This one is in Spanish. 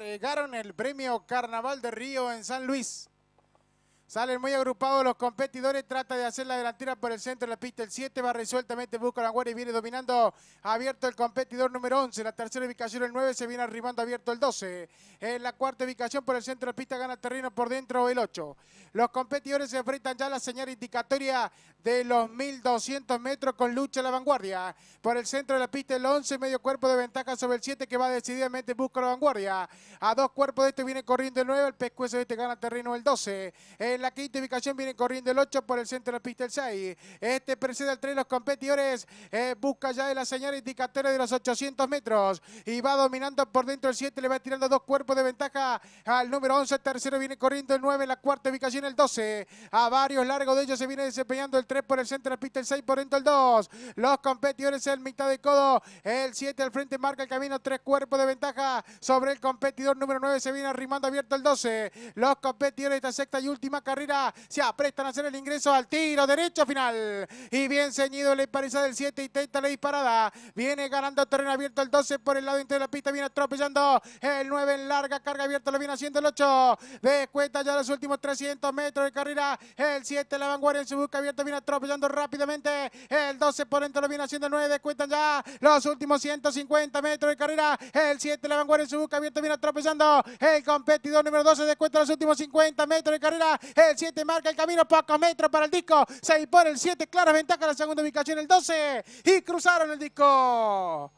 regaron el premio Carnaval de Río en San Luis. Salen muy agrupados los competidores, trata de hacer la delantera por el centro de la pista. El 7 va resueltamente, busca la vanguardia y viene dominando. Abierto el competidor número 11. La tercera ubicación, el 9, se viene arribando abierto el 12. En la cuarta ubicación por el centro de la pista gana terreno por dentro el 8. Los competidores se enfrentan ya a la señal indicatoria de los 1200 metros con lucha a la vanguardia. Por el centro de la pista el 11, medio cuerpo de ventaja sobre el 7 que va decididamente busca la vanguardia. A dos cuerpos de este viene corriendo el 9, el pescuezo de este gana terreno el 12. En la quinta ubicación viene corriendo el 8 por el centro de la pista el 6. Este precede al 3 los competidores. Eh, busca ya de la señal indicatoria de los 800 metros. Y va dominando por dentro el 7. Le va tirando dos cuerpos de ventaja al número 11. El Tercero viene corriendo el 9. La cuarta ubicación el 12. A varios largos de ellos se viene desempeñando el 3 por el centro de la pista el 6. Por dentro el 2. Los competidores en mitad de codo. El 7 al frente marca el camino. Tres cuerpos de ventaja sobre el competidor número 9. Se viene arrimando abierto el 12. Los competidores de esta sexta y última carrera. Se aprestan a hacer el ingreso al tiro derecho final. Y bien ceñido la impariza del 7. y Intenta la disparada. Viene ganando terreno abierto el 12 por el lado interior de la pista. Viene atropellando el 9 en larga. Carga abierta lo viene haciendo el 8. Descuenta ya los últimos 300 metros de carrera. El 7 la vanguardia en su busca abierta. Viene atropellando rápidamente. El 12 por dentro lo viene haciendo el 9. Descuentan ya los últimos 150 metros de carrera. El 7 la vanguardia en su busca abierta. Viene atropellando el competidor número 12. Descuenta los últimos 50 metros de carrera. El 7 marca el camino, poco metro para el disco. Se impone el 7, clara ventaja la segunda ubicación, el 12. Y cruzaron el disco.